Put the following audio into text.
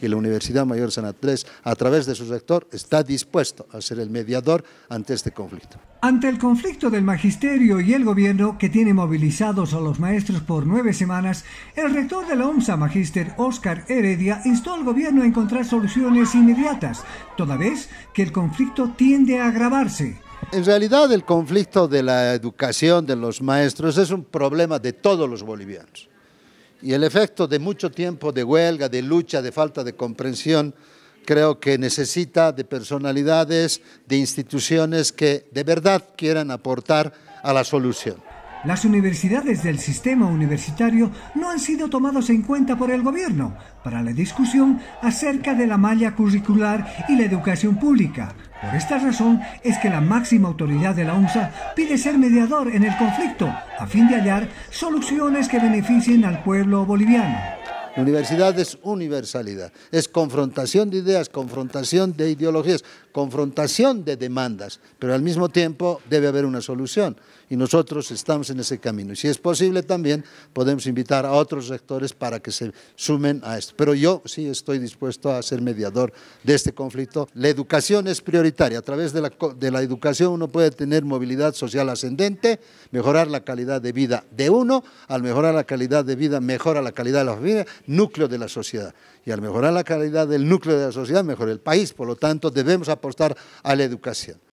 que la Universidad Mayor San Andrés, a través de su rector, está dispuesto a ser el mediador ante este conflicto. Ante el conflicto del magisterio y el gobierno que tiene movilizados a los maestros por nueve semanas, el rector de la OMSA Magister, Oscar Heredia, instó al gobierno a encontrar soluciones inmediatas, toda vez que el conflicto tiende a agravarse. En realidad el conflicto de la educación de los maestros es un problema de todos los bolivianos. Y el efecto de mucho tiempo de huelga, de lucha, de falta de comprensión, creo que necesita de personalidades, de instituciones que de verdad quieran aportar a la solución. Las universidades del sistema universitario no han sido tomadas en cuenta por el gobierno para la discusión acerca de la malla curricular y la educación pública, por esta razón es que la máxima autoridad de la UNSA pide ser mediador en el conflicto a fin de hallar soluciones que beneficien al pueblo boliviano. La universidad es universalidad, es confrontación de ideas, confrontación de ideologías, confrontación de demandas, pero al mismo tiempo debe haber una solución y nosotros estamos en ese camino. Y si es posible también podemos invitar a otros sectores para que se sumen a esto. Pero yo sí estoy dispuesto a ser mediador de este conflicto. La educación es prioritaria. A través de la, de la educación uno puede tener movilidad social ascendente, mejorar la calidad de vida de uno, al mejorar la calidad de vida mejora la calidad de la familia, núcleo de la sociedad. Y al mejorar la calidad del núcleo de la sociedad, mejora el país. Por lo tanto, debemos apostar a la educación.